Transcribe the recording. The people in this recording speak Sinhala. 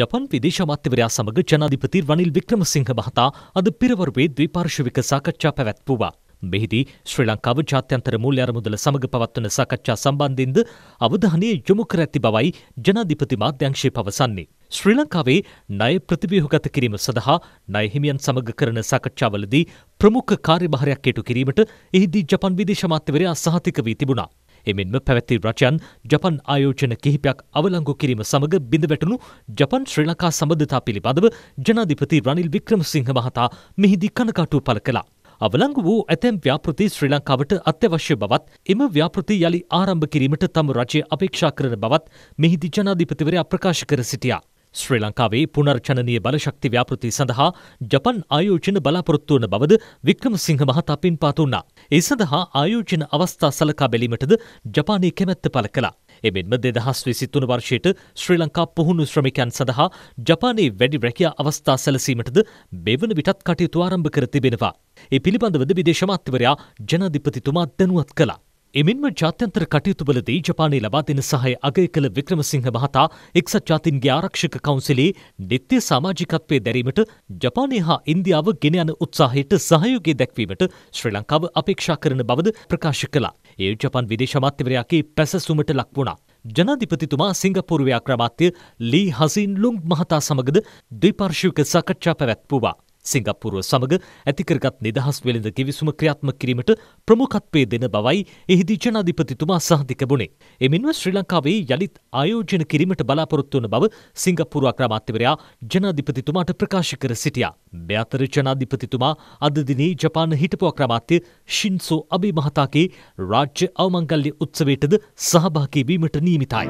ජපන් විදේශ අමාත්‍යවරයා සමග ජනාධිපති රනිල් වික්‍රමසිංහ මහතා අද පෙරවරුවේ ද්විපාර්ශ්වික සාකච්ඡා පැවැත්වුවා. මෙහිදී ශ්‍රී ලංකාව ජාත්‍යන්තර මූල්‍ය අරමුදල සමග පවත්වන සාකච්ඡා සම්බන්ධයෙන්ද අවධානය යොමු කර ඇති බවයි ජනාධිපති මාධ්‍යංශය පවසන්නේ. ශ්‍රී ලංකාවේ ණය ප්‍රතිව්‍යුහගත කිරීම සඳහා ණය හිමියන් සමග කරන සාකච්ඡාවලදී ප්‍රමුඛ කාර්යභාරයක් හෙටු කිරීමට එහිදී ජපන් විදේශ අමාත්‍යවරයා සහතික වී තිබුණා. එමෙන්ම පැවැත්ති රචයන් ජපන් ආයෝජන කිහිපයක් අවලංගු කිරීම සමඟ බිඳ වැටනු ජපන් ශ්‍රී ලකා සබඳතා පිළිබඳව ජනාධිපති රනිල් වික්‍රමසිංහ මහතා මෙහිදී කනකාටු පළ කළා. අවලංගු වූ ඇතැම් ව්‍යාපෘති ශ්‍රී ලංකාවට අත්‍යවශ්‍ය බවත් එම ව්‍යාපෘති යළි ආරම්භ කිරීමට තම රජය අපේක්ෂා කරන බවත් මෙහිදී ජනාධිපතිවරයා ප්‍රකාශ කර සිටියා. ශ්‍රී ලංකාවේ පුනර්ජනනීය බලශක්ති ව්‍යාපෘති සඳහා ජපන් ආයෝජන බලාපොරොත්තු වන බවද වික්‍රමසිංහ මහතා පින්පාත වුණා. ඒ සඳහා ආයෝජන අවස්ථා සලකා බැලීමටද ජපානයේ කැමැත්ත පළ කළා. එමෙන්ම දෙදහස් විසිතුන වර්ෂයට ශ්‍රී ලංකා පුහුණු ශ්‍රමිකයන් සඳහා ජපානයේ වැඩි රැකියා අවස්ථා සැලසීමටද මෙවන විටත් කටයුතු ආරම්භ කර තිබෙනවා. ඒ පිළිබඳවද විදේශමාත්‍යවරයා ජනාධිපතිතුමා දැනුවත් කළා. එමෙන්ම ජාත්‍යන්තර කටයුතුවලදී ජපානයේ ලබා දෙන සහය අගය කළ වික්‍රමසිංහ මහතා එක්සත් ජාතීන්ගේ ආරක්ෂක කවුන්සිලේ නිත්‍ය සමාජිකත්වයේ දැරීමට ජපානය හා ඉන්දියාව ගෙන යන උත්සාහයට සහයෝගය දැක්වීමට ශ්‍රී ලංකාව අපේක්ෂා කරන බවද ප්‍රකාශ කළා. ඒ ජපන් විදේශ අමාත්‍යවරයාගේ පැසසුමට ලක් වුණා. ජනාධිපතිතුමා සිංගප්පූරු ව්‍යාක්‍රමාත්‍ය ලී හසින් ලුම් මහතා සමගද ද්විපාර්ශ්වික සාකච්ඡා පැවැත්වුවා. සිංගප්පුරුව සමඟ ඇතිකරගත් නිදහස් වෙළඳ කිවිසුම ක්‍රියාත්ම කිරීමට ප්‍රමුඛත්වය දෙන බවයි එහිදී ජනාධිපතිතුමා සහතික බුණේ. එමෙන්ව ශ්‍රී ලංකාවේ යළිත් ආයෝජන කිරීමට බලාපොරොත්තු වන බව සිංගප්පුරුව අග්‍රාමාත්‍යවරයා ජනාධිපතිතුමාට ප්‍රකාශ කර සිටියා. මේ අතර ජනාධිපතිතුමා අද දිනේ ජපාන හිටපු අග්‍රාමාත්‍ය ෂින්සෝ අබේ මහතාගේ රාජ්‍ය අවමංගල්‍ය උත්සවයටද සහභාගී වීමට නියමිතයි.